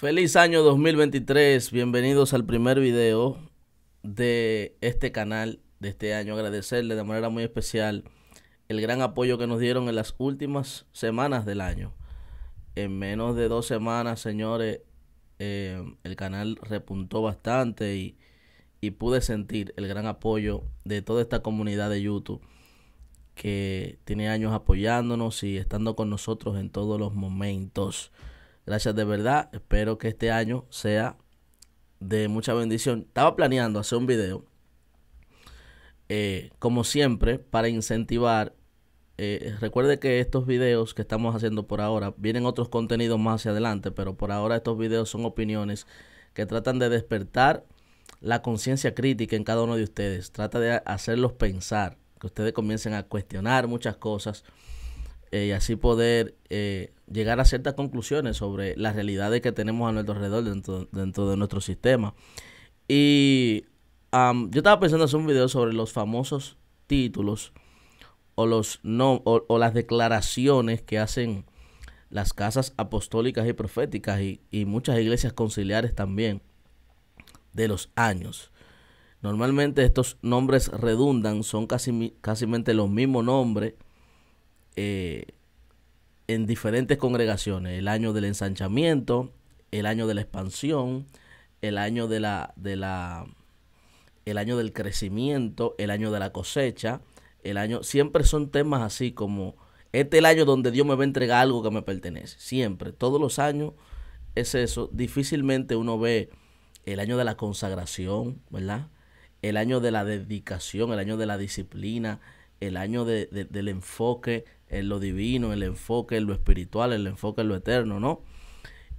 Feliz año 2023, bienvenidos al primer video de este canal de este año. Agradecerle de manera muy especial el gran apoyo que nos dieron en las últimas semanas del año. En menos de dos semanas, señores, eh, el canal repuntó bastante y, y pude sentir el gran apoyo de toda esta comunidad de YouTube que tiene años apoyándonos y estando con nosotros en todos los momentos. Gracias de verdad. Espero que este año sea de mucha bendición. Estaba planeando hacer un video, eh, como siempre, para incentivar. Eh, recuerde que estos videos que estamos haciendo por ahora, vienen otros contenidos más hacia adelante, pero por ahora estos videos son opiniones que tratan de despertar la conciencia crítica en cada uno de ustedes. Trata de hacerlos pensar, que ustedes comiencen a cuestionar muchas cosas eh, y así poder eh, llegar a ciertas conclusiones sobre las realidades que tenemos a nuestro alrededor dentro, de nuestro sistema. Y yo estaba pensando hacer un video sobre los famosos títulos o, los no, o, las declaraciones que hacen las casas apostólicas y proféticas y, muchas iglesias conciliares también de los años. Normalmente estos nombres redundan, son casi, casi los mismos nombres eh, en diferentes congregaciones, el año del ensanchamiento, el año de la expansión, el año de la, de la el año del crecimiento, el año de la cosecha, el año siempre son temas así como este es el año donde Dios me va a entregar algo que me pertenece, siempre, todos los años es eso, difícilmente uno ve el año de la consagración, ¿verdad? El año de la dedicación, el año de la disciplina, el año del enfoque en lo divino, el enfoque en lo espiritual, el enfoque en lo eterno, ¿no?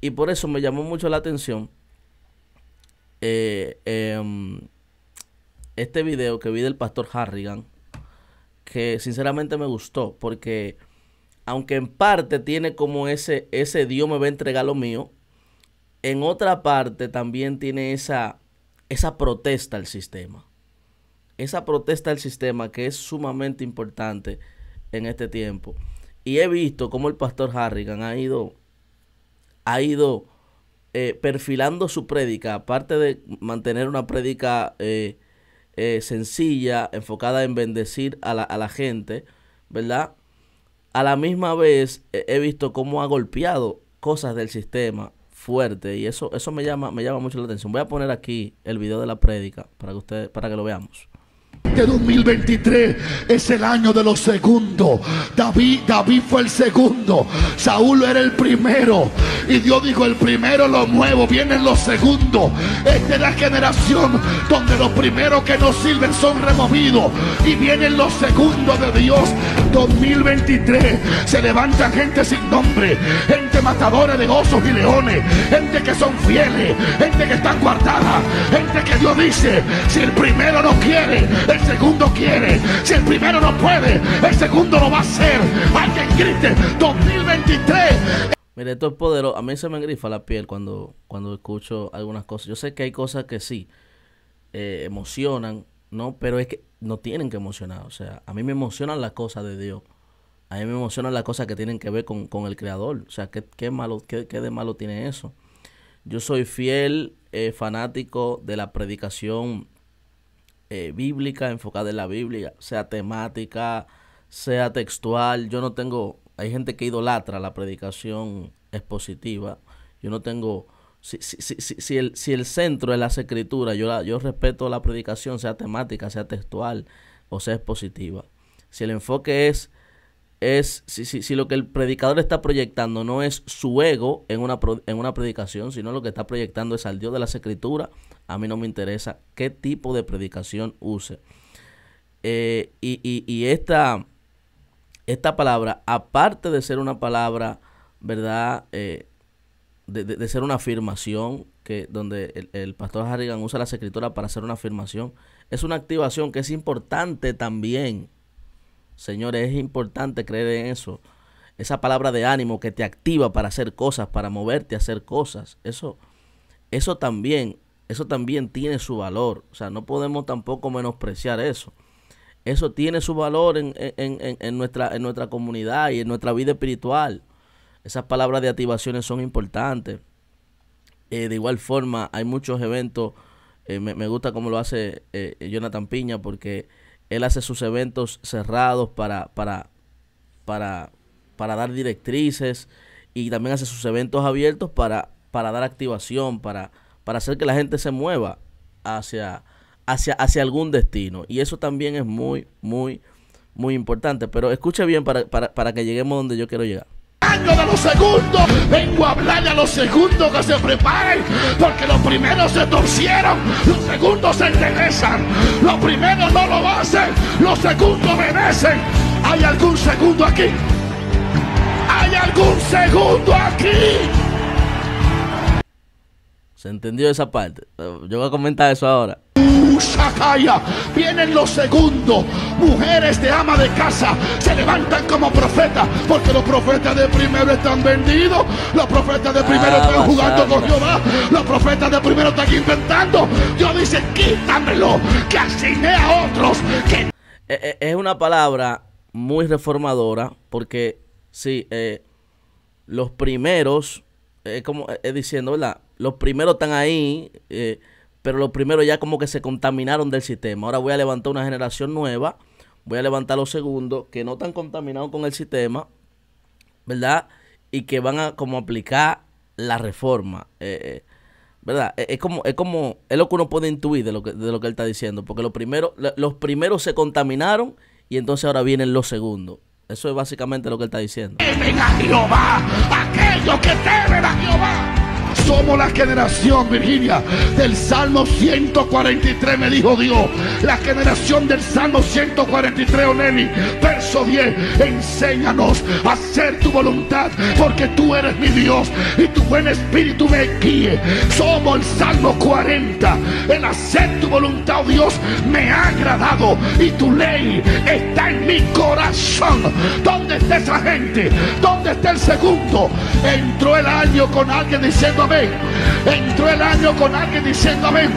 Y por eso me llamó mucho la atención eh, em, este video que vi del pastor Harrigan, que sinceramente me gustó, porque aunque en parte tiene como ese, ese Dios me va a entregar lo mío, en otra parte también tiene esa, esa protesta al sistema esa protesta al sistema que es sumamente importante en este tiempo. Y he visto cómo el pastor Harrigan ha ido, ha ido eh, perfilando su prédica, aparte de mantener una prédica eh, eh, sencilla, enfocada en bendecir a la, la, gente, ¿verdad? A la misma vez he visto cómo ha golpeado cosas del sistema fuerte y eso, eso me, llama, me llama mucho la atención. Voy a poner aquí el video de la prédica para que, ustedes para que lo veamos. Este 2023 es el año de los segundos. David, David fue el segundo. Saúl era el primero. Y Dios dijo, el primero lo muevo, vienen los segundos. Esta es la generación donde los primeros que no sirven son removidos. Y vienen los segundos de Dios. 2023 se levanta gente sin nombre. Gente matadora de osos y leones. Gente que son fieles. Gente que están guardada Gente que Dios dice, si el primero no quiere el segundo quiere. Si el primero no puede, el segundo lo va a hacer. que grite 2023. Mire, esto es poderoso. A mí se me grifa la piel cuando, cuando escucho algunas cosas. Yo sé que hay cosas que sí eh, emocionan, ¿no? Pero es que no tienen que emocionar. O sea, a mí me emocionan las cosas de Dios. A mí me emocionan las cosas que tienen que ver con, con el Creador. O sea, ¿qué, qué malo, qué, qué de malo tiene eso? Yo soy fiel eh, fanático de la predicación eh, bíblica, enfocada en la Biblia, sea temática, sea textual. Yo no tengo, hay gente que idolatra la predicación expositiva. Yo no tengo, si, el, si el centro es las escrituras, yo, yo respeto la predicación, sea temática, sea textual o sea expositiva. Si el enfoque es es, si, si, si, lo que el predicador está proyectando no es su ego en una, en una predicación, sino lo que está proyectando es al Dios de las Escrituras, a mí no me interesa qué tipo de predicación use. Eh, y, y, esta, esta palabra, aparte de ser una palabra, ¿verdad? Eh, de, de, ser una afirmación, que donde el, pastor Harrigan usa la Escritura para hacer una afirmación, es una activación que es importante también Señores, es importante creer en eso. Esa palabra de ánimo que te activa para hacer cosas, para moverte a hacer cosas. Eso, eso también, eso también tiene su valor. O sea, no podemos tampoco menospreciar eso. Eso tiene su valor en, nuestra, en nuestra comunidad y en nuestra vida espiritual. Esas palabras de activaciones son importantes. Eh, de igual forma, hay muchos eventos. Eh, me, gusta cómo lo hace eh, Jonathan Piña porque él hace sus eventos cerrados para, para, para, para dar directrices y también hace sus eventos abiertos para, para dar activación, para, para hacer que la gente se mueva hacia, hacia, hacia algún destino. Y eso también es muy, muy, muy importante. Pero escuche bien para, para, para que lleguemos donde yo quiero llegar de los segundos. Vengo a hablar a los segundos que se preparen. Porque los primeros se torcieron. Los segundos se enderezan Los primeros no lo hacen. Los segundos merecen. ¿Hay algún segundo aquí? ¿Hay algún segundo aquí? ¿Se entendió esa parte? Yo voy a comentar eso ahora. Vienen los segundos. Mujeres de ama de casa se levantan como profetas. Porque los profetas de primero están vendidos. Los profetas de primero están jugando con Jehová. Los profetas de primero están inventando. Dios dice, quítamelo. Que asigné a otros. Eh, eh, es una palabra muy reformadora. Porque sí, eh, los primeros. como diciendo, ¿verdad? Los primeros están ahí pero los primeros ya como que se contaminaron del sistema. Ahora voy a levantar una generación nueva, voy a levantar los segundos que no están contaminados con el sistema, ¿verdad? Y que van a como aplicar la reforma, eh, eh, ¿verdad? Eh, es, como, es como, es lo que uno puede intuir de lo que, de lo que él está diciendo, porque los primeros, los primeros se contaminaron y entonces ahora vienen los segundos. Eso es básicamente lo que él está diciendo. Temen Jehová, que a Jehová somos la generación, Virginia, del Salmo 143, me dijo Dios. La generación del Salmo 143, Oneni bien. Enséñanos a hacer tu voluntad, porque tú eres mi Dios y tu buen espíritu me guíe. Somos el Salmo 40. El hacer tu voluntad, oh Dios, me ha agradado y tu ley está en mi corazón. ¿Dónde está esa gente? ¿Dónde está el segundo? Entró el año con alguien diciendo amén. Entró el año con alguien diciendo amén.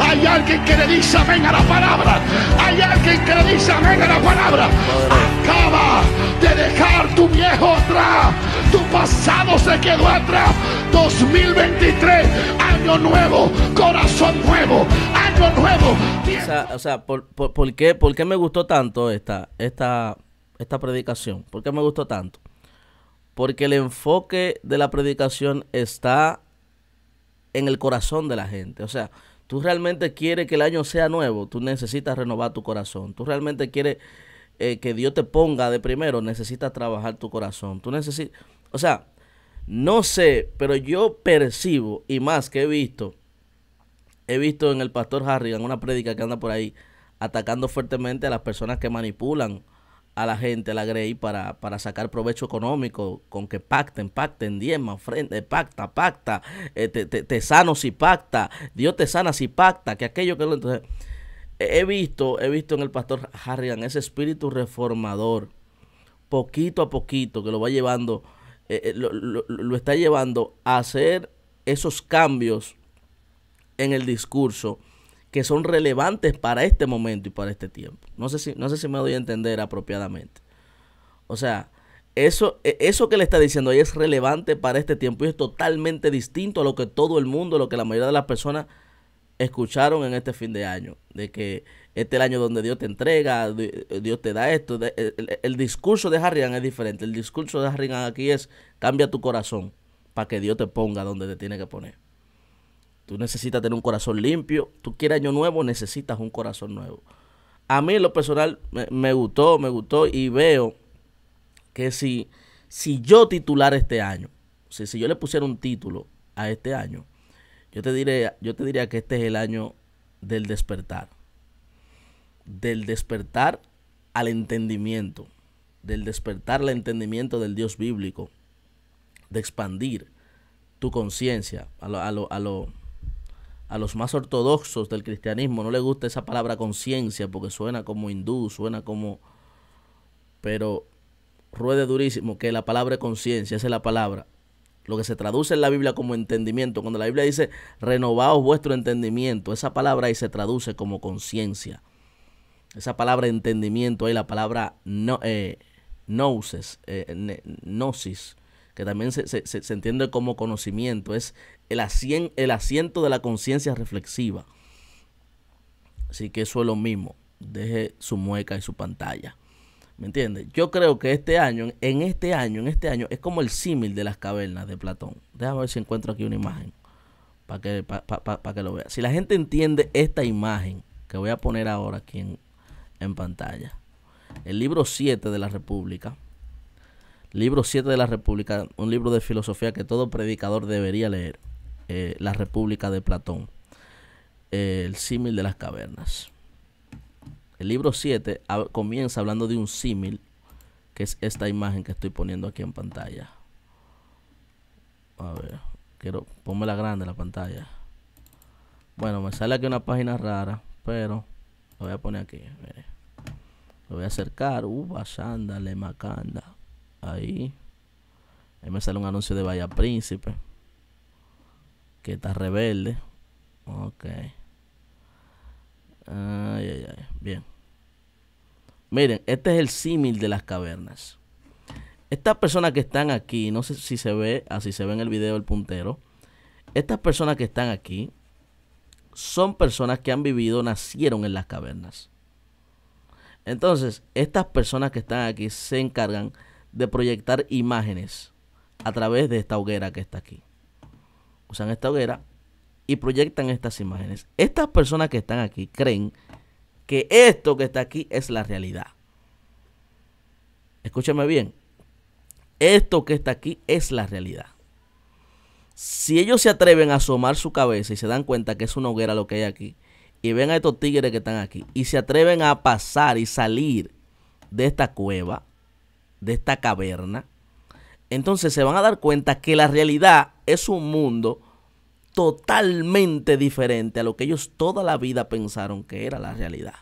Hay alguien que le dice amén a la palabra. Hay alguien que le dice amén a la palabra de dejar tu viejo atrás. Tu pasado se quedó atrás. 2023, año nuevo, corazón nuevo, año nuevo. O sea, o ¿por, qué, ¿por, qué, me gustó tanto esta, esta, esta predicación? ¿Por qué me gustó tanto? Porque el enfoque de la predicación está en el corazón de la gente. O sea, tú realmente quieres que el año sea nuevo, tú necesitas renovar tu corazón. Tú realmente quieres eh, que Dios te ponga de primero, necesitas trabajar tu corazón. Tú necesitas, o sea, no sé, pero yo percibo y más que he visto, he visto en el pastor En una prédica que anda por ahí atacando fuertemente a las personas que manipulan a la gente, a la Grey, para, para sacar provecho económico, con que pacten, pacten, más frente, eh, pacta, pacta, eh, te, sano si pacta, Dios te sana si pacta, que aquello que lo... Entonces, he visto, he visto en el pastor Harrigan ese espíritu reformador, poquito a poquito, que lo va llevando, eh, eh, lo, está llevando a hacer esos cambios en el discurso que son relevantes para este momento y para este tiempo. No sé si, no sé si me doy a entender apropiadamente. O sea, eso, e, eso que le está diciendo ahí es relevante para este tiempo y es totalmente distinto a lo que todo el mundo, lo que la mayoría de las personas escucharon en este fin de año, de que este es el año donde Dios te entrega, eh, Dios te da esto. El, discurso de Harrigan es diferente. El discurso de Harrigan aquí es, cambia tu corazón para que Dios te ponga donde te tiene que poner. Tú necesitas tener un corazón limpio. Tú quieres año nuevo, necesitas un corazón nuevo. A mí lo personal me, me gustó, me gustó y veo que si, si yo titular este año, si, si yo le pusiera un título a este año, yo te, diré, yo te diría que este es el año del despertar. Del despertar al entendimiento. Del despertar al entendimiento del Dios bíblico. De expandir tu conciencia a a a los más ortodoxos del cristianismo no le gusta esa palabra conciencia porque suena como hindú, suena como... Pero ruede durísimo que la palabra conciencia, esa es la palabra, lo que se traduce en la Biblia como entendimiento. Cuando la Biblia dice, renovaos vuestro entendimiento, esa palabra ahí se traduce como conciencia. Esa palabra entendimiento ahí, la palabra no, eh, eh, gnosis, que también se, entiende como conocimiento, es el, el asiento de la conciencia reflexiva. Así que eso es lo mismo. Deje su mueca y su pantalla. ¿Me entiendes? Yo creo que este año, en este año, en este año, es como el símil de las cavernas de Platón. Déjame ver si encuentro aquí una imagen para que, que lo vea. Si la gente entiende esta imagen que voy a poner ahora aquí en, pantalla, el libro 7 de la República, libro 7 de la República, un libro de filosofía que todo predicador debería leer, eh, La República de Platón, el símil de las cavernas. El libro 7 comienza hablando de un símil, que es esta imagen que estoy poniendo aquí en pantalla. A ver, quiero ponme la grande la pantalla. Bueno, me sale aquí una página rara, pero lo voy a poner aquí. Lo voy a acercar. Uva, uh, le macanda. Ahí. Ahí me sale un anuncio de Vaya Príncipe. Que está rebelde. Ok. Miren, este es el símil de las cavernas. Estas personas que están aquí, no sé si se ve, así se ve en el video el puntero. Estas personas que están aquí son personas que han vivido, nacieron en las cavernas. Entonces, estas personas que están aquí se encargan de proyectar imágenes a través de esta hoguera que está aquí. Usan esta hoguera y proyectan estas imágenes. Estas personas que están aquí creen que esto que está aquí es la realidad. Escúchame bien. Esto que está aquí es la realidad. Si ellos se atreven a asomar su cabeza y se dan cuenta que es una hoguera lo que hay aquí, y ven a estos tigres que están aquí, y se atreven a pasar y salir de esta cueva, de esta caverna, entonces se van a dar cuenta que la realidad es un mundo totalmente diferente a lo que ellos toda la vida pensaron que era la realidad.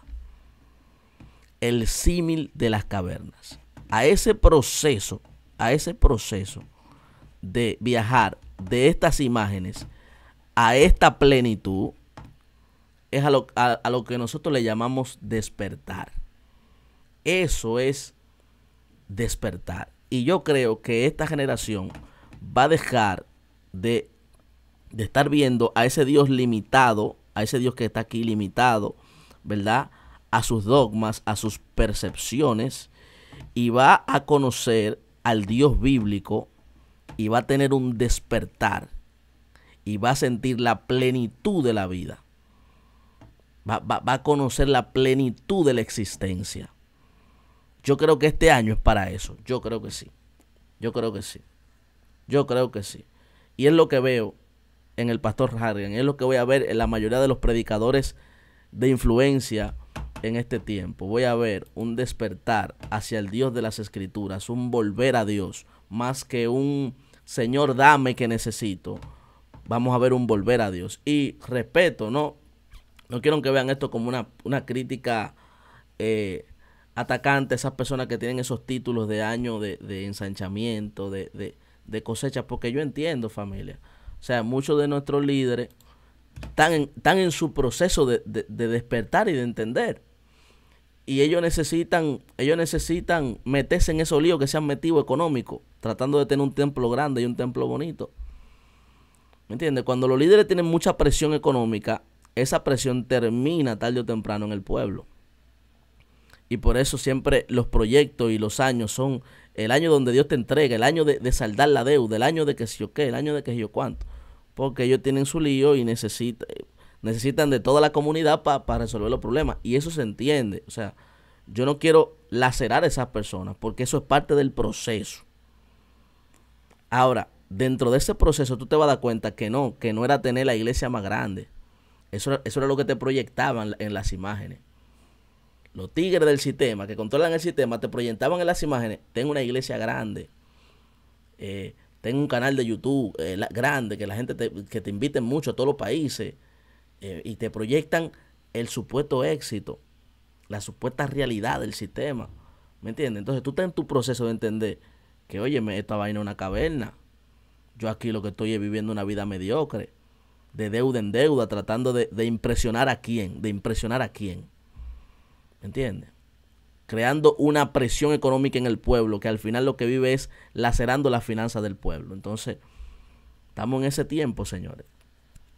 El símil de las cavernas. A ese proceso, a ese proceso de viajar de estas imágenes a esta plenitud, es a lo, lo que nosotros le llamamos despertar. Eso es despertar. Y yo creo que esta generación va a dejar de de estar viendo a ese Dios limitado, a ese Dios que está aquí limitado, ¿verdad? A sus dogmas, a sus percepciones, y va a conocer al Dios bíblico y va a tener un despertar y va a sentir la plenitud de la vida. Va, va, a conocer la plenitud de la existencia. Yo creo que este año es para eso. Yo creo que sí. Yo creo que sí. Yo creo que sí. Y es lo que veo en el pastor Hargan. Es lo que voy a ver en la mayoría de los predicadores de influencia en este tiempo. Voy a ver un despertar hacia el Dios de las Escrituras, un volver a Dios, más que un Señor, dame que necesito. Vamos a ver un volver a Dios. Y respeto, no, no quiero que vean esto como una, crítica eh, atacante a esas personas que tienen esos títulos de año de, ensanchamiento, de, de, de cosecha, porque yo entiendo familia. O sea, muchos de nuestros líderes están en, están en su proceso de, despertar y de entender. Y ellos necesitan, ellos necesitan meterse en esos líos que se han metido económico, tratando de tener un templo grande y un templo bonito. ¿Me entiendes? Cuando los líderes tienen mucha presión económica, esa presión termina tarde o temprano en el pueblo. Y por eso siempre los proyectos y los años son el año donde Dios te entrega, el año de, saldar la deuda, el año de que si yo qué, el año de que si yo cuánto. Porque ellos tienen su lío y necesitan de toda la comunidad para resolver los problemas. Y eso se entiende. O sea, yo no quiero lacerar a esas personas porque eso es parte del proceso. Ahora, dentro de ese proceso tú te vas a dar cuenta que no, que no era tener la iglesia más grande. Eso, eso era lo que te proyectaban en las imágenes los tigres del sistema, que controlan el sistema, te proyectaban en las imágenes, tengo una iglesia grande, eh, tengo un canal de YouTube eh, grande, que la gente te, que te inviten mucho a todos los países, eh, y te proyectan el supuesto éxito, la supuesta realidad del sistema. ¿Me entiendes? Entonces tú estás en tu proceso de entender que, óyeme, esta vaina es una caverna. Yo aquí lo que estoy es viviendo una vida mediocre, de deuda en deuda, tratando de, de impresionar a quién, de impresionar a quién. ¿Entiendes? Creando una presión económica en el pueblo que al final lo que vive es lacerando las finanzas del pueblo. Entonces, estamos en ese tiempo, señores.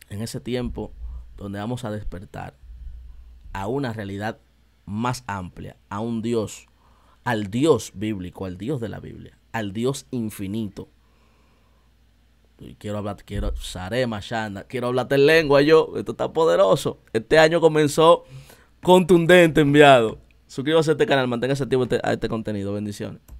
En ese tiempo donde vamos a despertar a una realidad más amplia, a un Dios, al Dios bíblico, al Dios de la Biblia, al Dios infinito. quiero hablar, quiero, Saré, quiero hablarte en lengua yo, esto está poderoso. Este año comenzó contundente enviado. Suscríbase a este canal, manténgase activo a este, este contenido. Bendiciones.